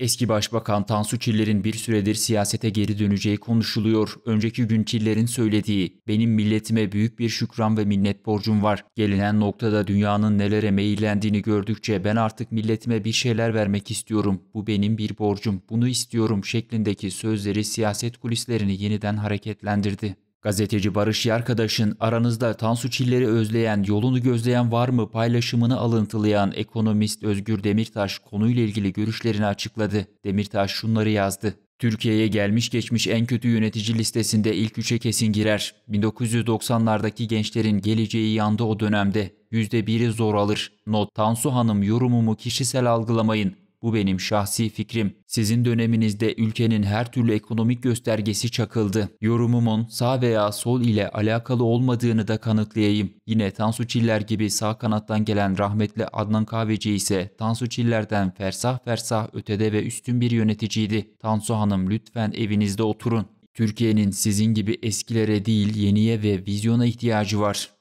Eski Başbakan Tansu Çiller'in bir süredir siyasete geri döneceği konuşuluyor. Önceki gün Çiller'in söylediği, benim milletime büyük bir şükran ve minnet borcum var. Gelinen noktada dünyanın nelere meyillendiğini gördükçe ben artık milletime bir şeyler vermek istiyorum. Bu benim bir borcum, bunu istiyorum şeklindeki sözleri siyaset kulislerini yeniden hareketlendirdi. Gazeteci Barış Yarkadaş'ın aranızda Tansu Çiller'i özleyen, yolunu gözleyen var mı paylaşımını alıntılayan ekonomist Özgür Demirtaş konuyla ilgili görüşlerini açıkladı. Demirtaş şunları yazdı. Türkiye'ye gelmiş geçmiş en kötü yönetici listesinde ilk üçe kesin girer. 1990'lardaki gençlerin geleceği yandı o dönemde. %1'i zor alır. Not Tansu Hanım yorumumu kişisel algılamayın. Bu benim şahsi fikrim. Sizin döneminizde ülkenin her türlü ekonomik göstergesi çakıldı. Yorumumun sağ veya sol ile alakalı olmadığını da kanıtlayayım. Yine Tansu Çiller gibi sağ kanattan gelen rahmetli Adnan Kahveci ise Tansu Çiller'den fersah fersah ötede ve üstün bir yöneticiydi. Tansu Hanım lütfen evinizde oturun. Türkiye'nin sizin gibi eskilere değil yeniye ve vizyona ihtiyacı var.